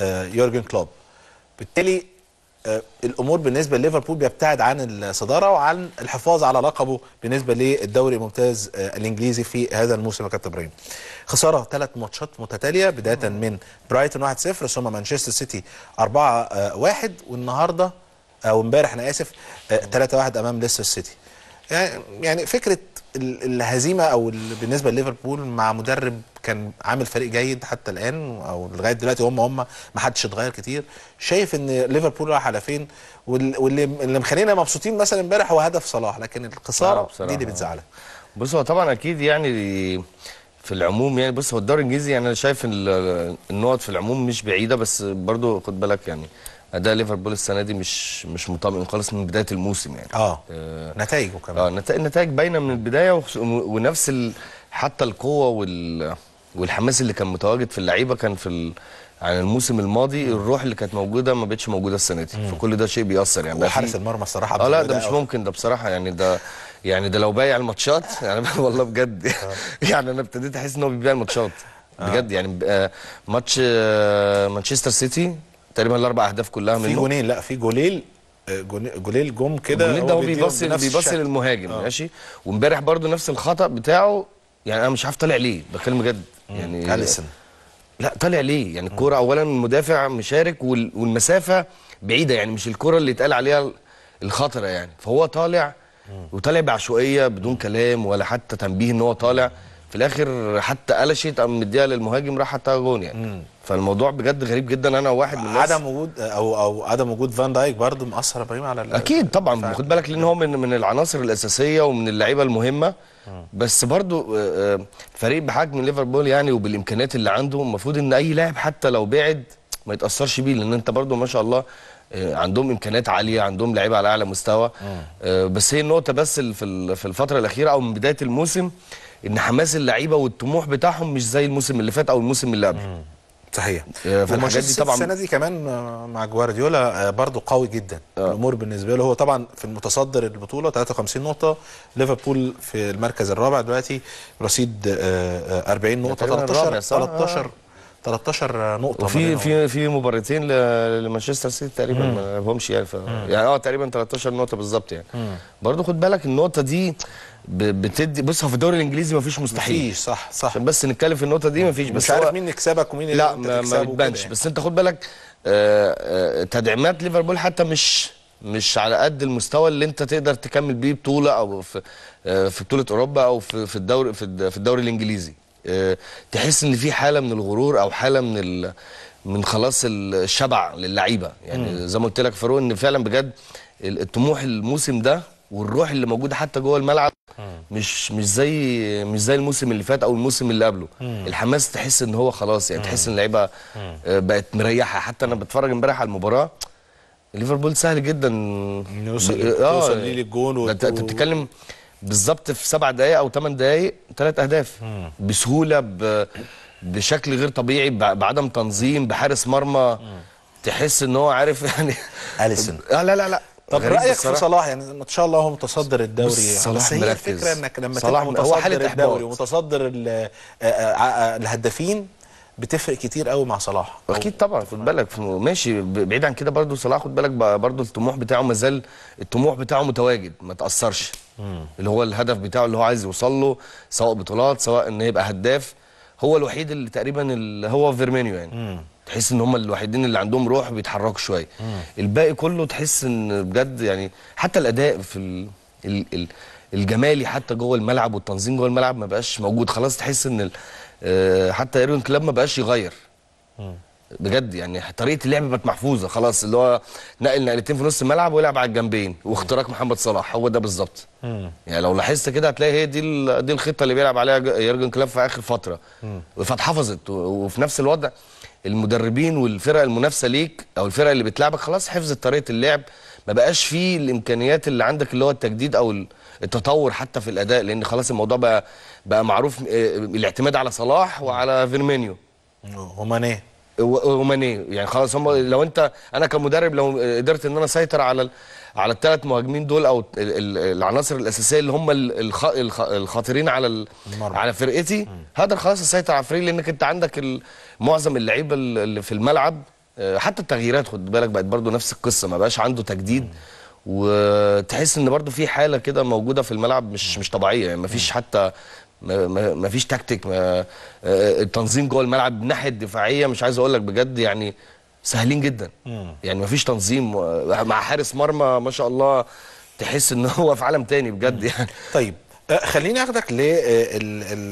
آه، يورجن كلوب بالتالي آه، الامور بالنسبه لليفربول بيبتعد عن الصداره وعن الحفاظ على لقبه بالنسبه للدوري الممتاز آه، الانجليزي في هذا الموسم يا كابتن ابراهيم. خساره ثلاث ماتشات متتاليه بدايه من برايتون 1-0 ثم مانشستر سيتي 4-1 والنهارده او امبارح انا اسف 3-1 امام ليستر سيتي. يعني, يعني فكره الهزيمه او بالنسبه لليفربول مع مدرب كان عامل فريق جيد حتى الان او لغايه دلوقتي هم هم ما حدش اتغير كتير شايف ان ليفربول رايح على فين واللي اللي مخلينا مبسوطين مثلا امبارح هو هدف صلاح لكن الخساره دي اللي يعني. بتزعلك بص هو طبعا اكيد يعني في العموم يعني بص هو الدوري الانجليزي يعني انا شايف النقط في العموم مش بعيده بس برضو خد بالك يعني اداء ليفربول السنه دي مش مش مطمئن خالص من بدايه الموسم يعني اه, آه نتائجه كمان اه النتائج باينه من البدايه ونفس حتى القوه وال والحماس اللي كان متواجد في اللعيبه كان في ال... عن الموسم الماضي الروح اللي كانت موجوده ما بقتش موجوده السنه دي فكل ده شيء بيأثر يعني وحارس المرمى الصراحه اه لا ده مش ممكن ده بصراحه يعني ده يعني ده لو بايع الماتشات يعني والله بجد آه. يعني انا ابتديت احس ان هو بيبيع الماتشات آه. بجد يعني آه، ماتش مانشستر سيتي تقريبا الاربع اهداف كلها منه في جونين لا في جوليل جوليل جم كده جوليل ده هو بيبص بيبص للمهاجم ماشي وامبارح برده نفس الخطا بتاعه يعني انا مش عارف طالع ليه بكلم جد يعني اليسن لا طالع ليه يعني الكوره اولا المدافع مشارك والمسافه بعيده يعني مش الكوره اللي اتقال عليها الخطره يعني فهو طالع وطالع بعشوائيه بدون كلام ولا حتى تنبيه ان هو طالع في الاخر حتى قلشت قام مديها للمهاجم راح حطها جون يعني فالموضوع بجد غريب جدا انا واحد من الناس عدم وجود او او عدم وجود فان دايك برضه مأثر ابراهيم على اكيد طبعا خد بالك لان هو من من العناصر الاساسيه ومن اللعيبه المهمه بس برضه آه، آه، فريق بحجم ليفربول يعني وبالامكانيات اللي عنده المفروض ان اي لاعب حتى لو بعد ما يتاثرش بيه لان انت برضه ما شاء الله آه، عندهم امكانيات عاليه عندهم لعيبه على اعلى مستوى بس هي النقطه بس في الفتره الاخيره او من بدايه الموسم ان حماس اللعيبه والطموح بتاعهم مش زي الموسم اللي فات او الموسم اللي قبل صحيح آه، فالمشهد دي طبعا السنه دي كمان آه، مع جوارديولا آه، برضو قوي جدا آه. الامور بالنسبه له هو طبعا في المتصدر البطوله 53 نقطه ليفربول في المركز الرابع دلوقتي رصيد 40 نقطه 13 13 13 نقطه وفي في في مباراتين لمانشستر سيتي تقريبا ما لعبهمش يعني ف... يعني اه تقريبا 13 نقطه بالظبط يعني برضه خد بالك النقطه دي بتدي بص هو في الدوري الانجليزي ما فيش مستحيل مفيش صح صح عشان بس نتكلم في النقطه دي ما فيش بس مش عارف مين يكسبك ومين لا اللي لا ما بتبانش يعني. بس انت خد بالك آه، آه، تدعيمات ليفربول حتى مش مش على قد المستوى اللي انت تقدر تكمل بيه بطوله او في, آه، في بطوله اوروبا او في في الدوري في الدوري الانجليزي آه، تحس ان في حاله من الغرور او حاله من ال... من خلاص الشبع للعيبه يعني مم. زي ما قلت لك فاروق ان فعلا بجد الطموح الموسم ده والروح اللي موجوده حتى جوه الملعب مش مش زي مش زي الموسم اللي فات او الموسم اللي قبله مم. الحماس تحس ان هو خلاص يعني تحس ان اللعيبه آه، بقت مريحه حتى انا بتفرج امبارح على المباراه ليفربول سهل جدا يوصل اه ليه للجون انت بتتكلم بالظبط في سبع دقائق او ثمان دقائق ثلاث اهداف بسهوله ب... بشكل غير طبيعي ب... بعدم تنظيم بحارس مرمى تحس ان هو عارف يعني اليسون آه، لا لا لا طب رايك في صلاح يعني ان شاء الله هو متصدر الدوري صلاح بس هي الفكره انك لما تبقى متصدر الدوري ومتصدر آه، آه، الهدافين بتفرق كتير قوي مع صلاح اكيد طبعا خد بالك ماشي بعيد عن كده برضو صلاح خد بالك برضو الطموح بتاعه ما زال الطموح بتاعه متواجد ما تاثرش اللي هو الهدف بتاعه اللي هو عايز يوصل له سواء بطولات سواء ان يبقى هداف هو الوحيد اللي تقريبا اللي هو فيرمينيو يعني مم. تحس ان هم الوحيدين اللي عندهم روح بيتحركوا شويه الباقي كله تحس ان بجد يعني حتى الاداء في ال... ال... ال... الجمالي حتى جوه الملعب والتنظيم جوه الملعب ما بقاش موجود خلاص تحس ان ال... آه، حتى ايرون كلاب ما بقاش يغير بجد يعني طريقه اللعب بقت محفوظه خلاص اللي هو نقل نقلتين في نص الملعب ويلعب على الجنبين واختراق محمد صلاح هو ده بالظبط يعني لو لاحظت كده هتلاقي هي دي دي الخطه اللي بيلعب عليها يورجن كلاب في اخر فتره فاتحفظت وفي نفس الوضع المدربين والفرق المنافسه ليك او الفرق اللي بتلعبك خلاص حفظت طريقه اللعب ما بقاش فيه الامكانيات اللي عندك اللي هو التجديد او التطور حتى في الاداء لان خلاص الموضوع بقى بقى معروف آه، الاعتماد على صلاح وعلى فيرمينيو وماني وماني يعني خلاص هم لو انت انا كمدرب لو قدرت ان انا اسيطر على على الثلاث مهاجمين دول او العناصر الاساسيه اللي هم الخطيرين على على فرقتي هقدر خلاص اسيطر على الفريق لانك انت عندك معظم اللعيبه اللي في الملعب آه، حتى التغييرات خد بالك بقت برضو نفس القصه ما بقاش عنده تجديد وتحس ان برضو في حاله كده موجوده في الملعب مش مش طبيعيه يعني ما فيش حتى ما فيش تكتيك آه، آه، التنظيم جوه الملعب ناحية الناحيه الدفاعيه مش عايز اقول لك بجد يعني سهلين جدا يعني ما فيش تنظيم مع حارس مرمى ما شاء الله تحس ان هو في عالم تاني بجد يعني طيب خليني اخدك ل